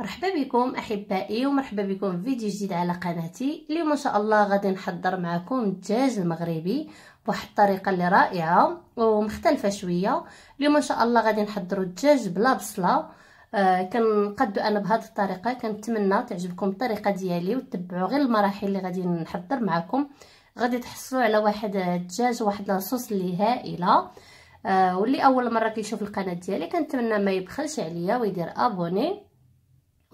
مرحبا بكم احبائي ومرحبا بكم في فيديو جديد على قناتي اليوم ان شاء الله غادي نحضر معكم الدجاج المغربي بواحد الطريقه اللي رائعه ومختلفه شويه اليوم ان شاء الله غادي نحضروا الدجاج بلا بصله آه كنقدو انا بهذه الطريقه كنتمنى تعجبكم الطريقه ديالي وتتبعوا غير المراحل اللي غادي نحضر معكم غادي تحصلوا على واحد الدجاج واحد لاصوص اللي هائله آه واللي اول مره كيشوف القناه ديالي كنتمنى ما يبخلش عليا ويدير ابوني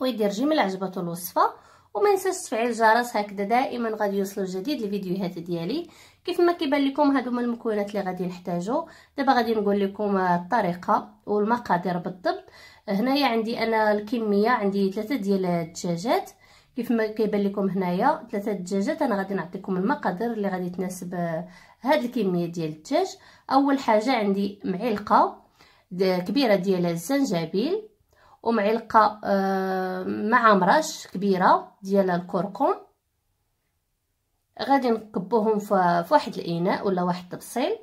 ويدير جميل عجبته الوصفه وما ينساش تفعيل الجرس هكذا دائما غادي يوصلوا جديد الفيديوهات ديالي كيف ما كيبان لكم هادو هما المكونات اللي غادي نحتاجو دابا غادي نقول لكم الطريقه والمقادير بالضبط هنايا عندي انا الكميه عندي ثلاثه ديال الدجاجات كيف ما كيبان لكم هنايا ثلاثه دجاجات انا غادي نعطيكم المقادير اللي غادي تناسب هاد الكميه ديال الدجاج اول حاجه عندي معلقه كبيره ديال الزنجبيل ومعلقه آه عامراش كبيره ديال الكركم غادي نكبوهم في واحد الاناء ولا واحد الطبسيل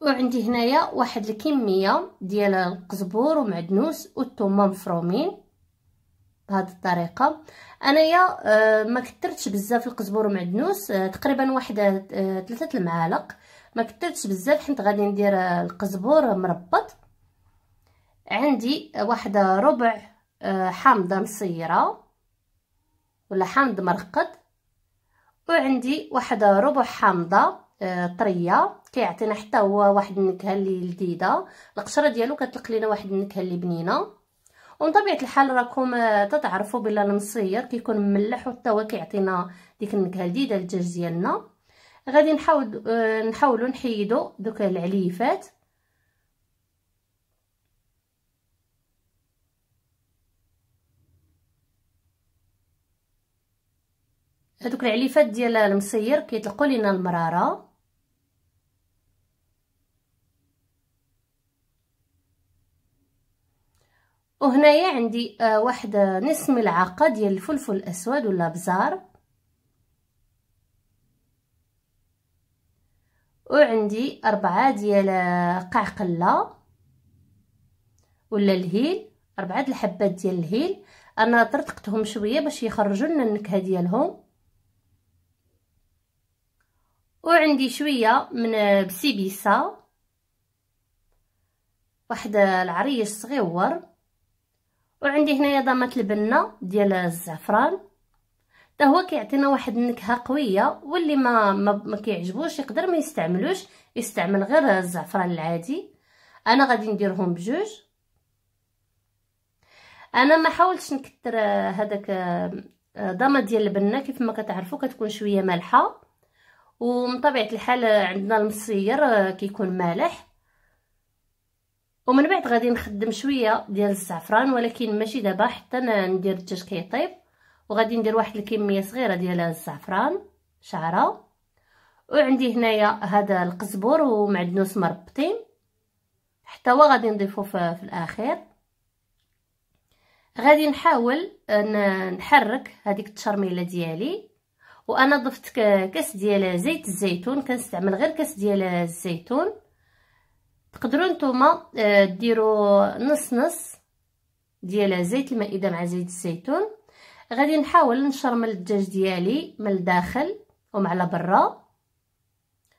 وعندي هنايا واحد الكميه ديال القزبور ومعدنوس والثومه مفرومين بهذه الطريقه انايا آه، ما كثرتش بزاف القزبور ومعدنوس آه، تقريبا واحد ثلاثه آه، المعالق ما كثرتش بزاف حيت غادي ندير القزبور مربط عندي واحد ربع آه، حامضه مصيره ولا حامض مرقد وعندي واحد ربع حامضه آه، طريه كيعطينا حتى هو واحد النكهه اللي لذيذه القشره ديالو كتلق لينا واحد النكهه اللي بنينه ومن طبيعه الحال راكم آه، تتعرفوا بلا المصير كيكون مملح وحتى هو كيعطينا ديك النكهه لذيذه للدجاج ديالنا غادي نحاول آه، نحاولو نحيدو دوك العليفات هذوك العليفات ديال المصير كيطلقوا لينا المراره وهنايا عندي آه، واحد نصف ملعقه ديال الفلفل الاسود ولا بزار وعندي أربعة ديال آه، قعقلة ولا الهيل أربعة د الحبات ديال الهيل أنا طرطقتهم شوية باش يخرجوا لنا النكهة ديالهم وعندي شوية من آه، بسيبيسا واحد العريش صغيور وعندي هنايا ضامات البنة ديال الزعفران حتى هو كيعطينا واحد النكهه قويه واللي ما ما, ما كيعجبوش يقدر ما يستعملوش يستعمل غير الزعفران العادي انا غادي نديرهم بجوج انا ما حاولتش نكثر آه، هذاك ضمه آه، ديال البنه كيف ما كتعرفوا كتكون شويه مالحه ومن طبيعه الحال آه، عندنا المصير كيكون مالح ومن بعد غادي نخدم شويه ديال الزعفران ولكن ماشي دابا حتى ندير الدجاج كيطيب وغادي ندير واحد الكميه صغيره ديال الزعفران شعره وعندي هنايا هذا القزبر ومعدنوس مربطين حتى هو غادي نضيفو في, في الاخير غادي نحاول نحرك هذيك التشرميله ديالي وانا ضفت كاس ديال زيت الزيتون كنستعمل غير كاس ديال الزيتون تقدروا نتوما آه، ديروا نص نص ديال زيت المائده مع زيت الزيتون غادي نحاول نشرمل الدجاج ديالي من الداخل ومع برا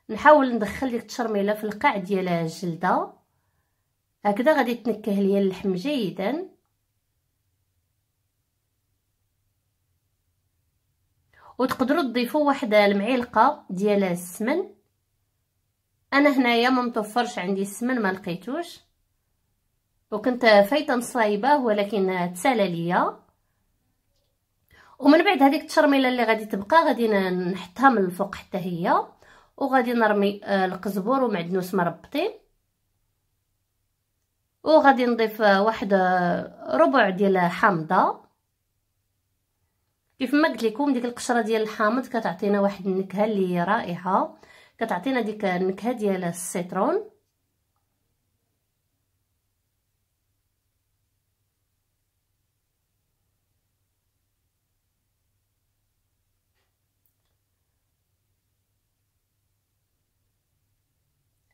نحاول ندخل ديك التشرميله في القاع ديال الجلده هكذا غادي تنكه ليا اللحم جيدا وتقدروا تضيفوا واحد المعلقه ديال السمن انا هنايا ما متوفرش عندي السمن ما لقيتوش وكنت فايته نصايبه ولكن تسالى ليا ومن بعد هذيك الترميله اللي غادي تبقى غادي نحطها من الفوق حتى هي وغادي نرمي آه، القزبور ومعدنوس مربطين وغادي نضيف آه، واحد آه، ربع ديال حامضه كيف ما قلت لكم ديك القشره ديال الحامض كتعطينا واحد النكهه اللي رائعه كتعطينا ديك النكهه ديال السيترون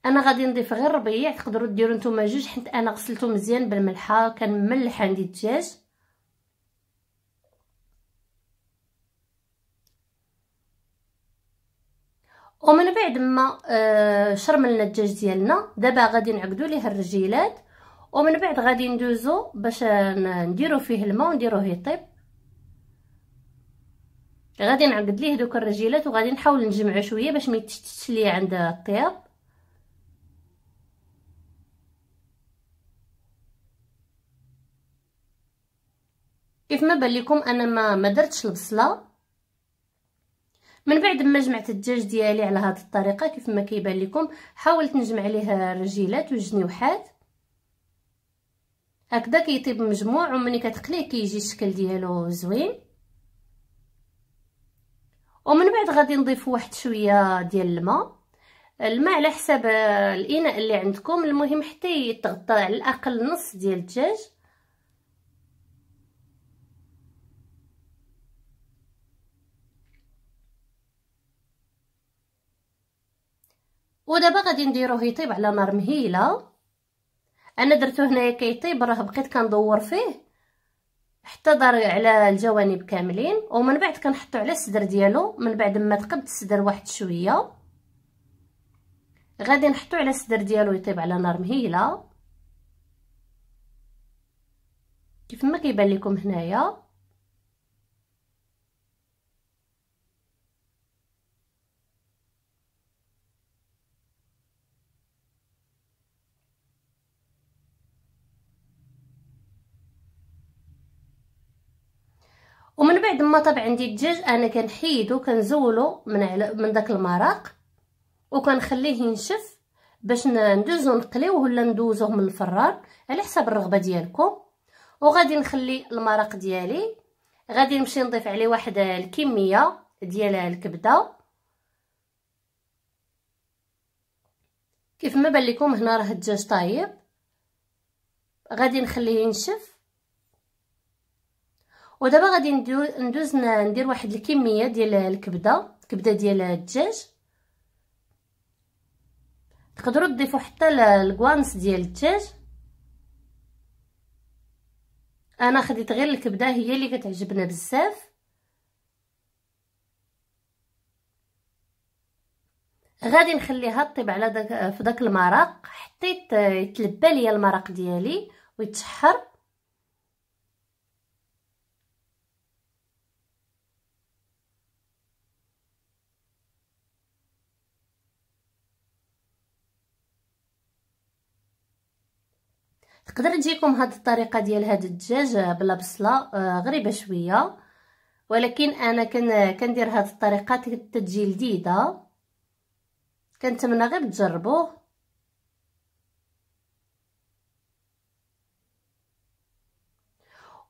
انا غادي نضيف غير ربيع تقدروا ديروا نتوما جوج حيت انا غسلته مزيان بالملحه كنملح عندي الدجاج ومن بعد ما آه، شرملنا الدجاج ديالنا دابا غادي نعقدو ليه الرجيلات ومن بعد غادي ندوزو باش نديرو فيه الماء ونديروه يطيب غادي نعقد ليه دوك الرجيلات وغادي نحاول نجمعو شويه باش ما يتشتتش ليا عند الطياب كيف ما بان لكم انا ما ما درتش البصله من بعد ما جمعت الدجاج ديالي على هذه الطريقه كيف ما كيبان لكم حاولت نجمع ليه الرجيلات والجنيوحات هكذا كيطيب مجموع ومني كتقليه كيجي الشكل ديالو زوين ومن بعد غادي نضيف واحد شويه ديال الماء الماء على حساب الاناء اللي عندكم المهم حتى يتغطى على الاقل نص ديال الدجاج ودابا غادي نديروه يطيب على نار مهيله انا درتو هنايا كيطيب راه بقيت كندور فيه حتى دار على الجوانب كاملين ومن بعد كنحطو على الصدر ديالو من بعد ما تقبت الصدر واحد شويه غادي نحطو على الصدر ديالو يطيب على نار مهيله كيف ما كيبان لكم هنايا ومن بعد ما طاب عندي الدجاج انا كنحيدو كنزولو من على من داك المراق وكنخليه ينشف باش ندوزو نقليوه ولا ندوزوه من الفران على حسب الرغبه ديالكم وغادي نخلي المراق ديالي غادي نمشي نضيف عليه واحد الكميه ديال الكبده كيف ما بان لكم هنا راه الدجاج طايب غادي نخليه ينشف ودابا غادي ندوز ندير واحد الكميه ديال الكبده الكبده ديال الدجاج تقدروا تضيفوا حتى الكوانس ديال الدجاج انا خديت غير الكبده هي اللي كتعجبنا بزاف غادي نخليها طيب على داك في داك المرق حتى يتلبى ليا المرق ديالي ويتشحر تقدر تجيكم هاد الطريقه ديال هاد الدجاج آه، بلا بصله آه، غريبه شويه ولكن انا كن كندير هاد الطريقه تتجي لذيذه كنتمنى غير تجربوه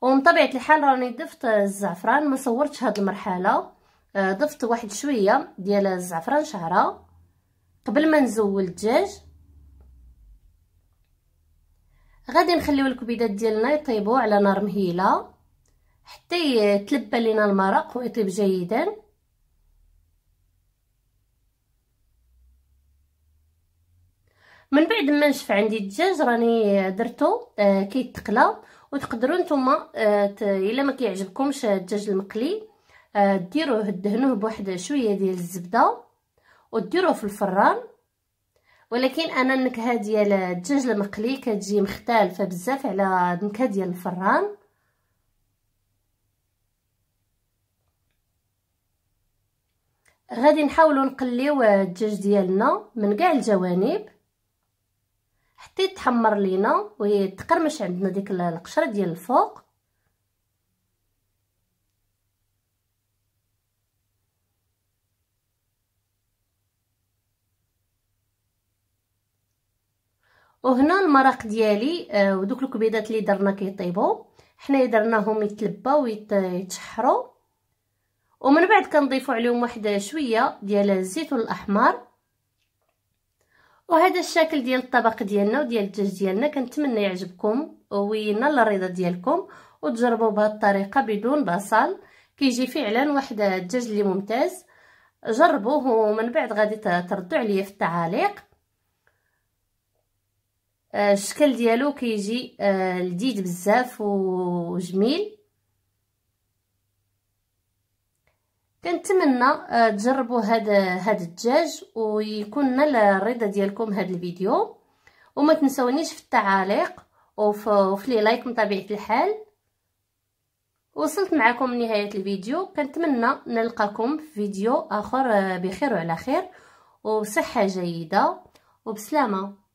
ومن طبيعه الحال راني ضفت الزعفران ما صورتش هاد المرحله آه، ضفت واحد شويه ديال الزعفران شعره قبل ما نزول الدجاج غادي نخليو الكبيدات ديالنا يطيبوا على نار مهيله حتى يتلبى لينا المرق ويطيب جيدا من بعد ما نشف عندي الدجاج راني درتو آه، كيتقلى وتقدروا نتوما آه، الا ما كيعجبكمش الدجاج المقلي آه، ديروه دهنوه بواحد شويه ديال الزبده وديروه في الفران ولكن انا النكهه ديال الدجاج المقلي كتجي مختلفه بزاف على النكهه ديال الفران غادي نحاولوا نقليو الدجاج ديالنا من كاع الجوانب حتى يتحمر لينا ويتقرمش عندنا ديك القشره ديال الفوق وهنا المراق ديالي آه، ودوك الكبيدات اللي درنا كيطيبوا حنايا درناهم يتلبوا ويتشحروا ومن بعد كنضيفوا عليهم واحد شويه ديال الزيتون الاحمر وهذا الشكل ديال الطبق ديالنا وديال الدجاج ديالنا كنتمنى يعجبكم وينال الرضا ديالكم وتجربوا بهذه الطريقه بدون بصل كيجي فعلا واحد الدجاج اللي ممتاز جربوه ومن بعد غادي تردوا عليا في التعاليق آه، الشكل ديالو كيجي آه، لذيذ بزاف وجميل كنتمنى آه، تجربوا هذا هذا الدجاج ويكون نال الرضا ديالكم هذا الفيديو وما تنسونيش في التعاليق وفي لي لايك بطبيعه الحال وصلت معكم لنهايه الفيديو كنتمنى نلقاكم في فيديو اخر بخير وعلى خير وبصحه جيده وبسلامه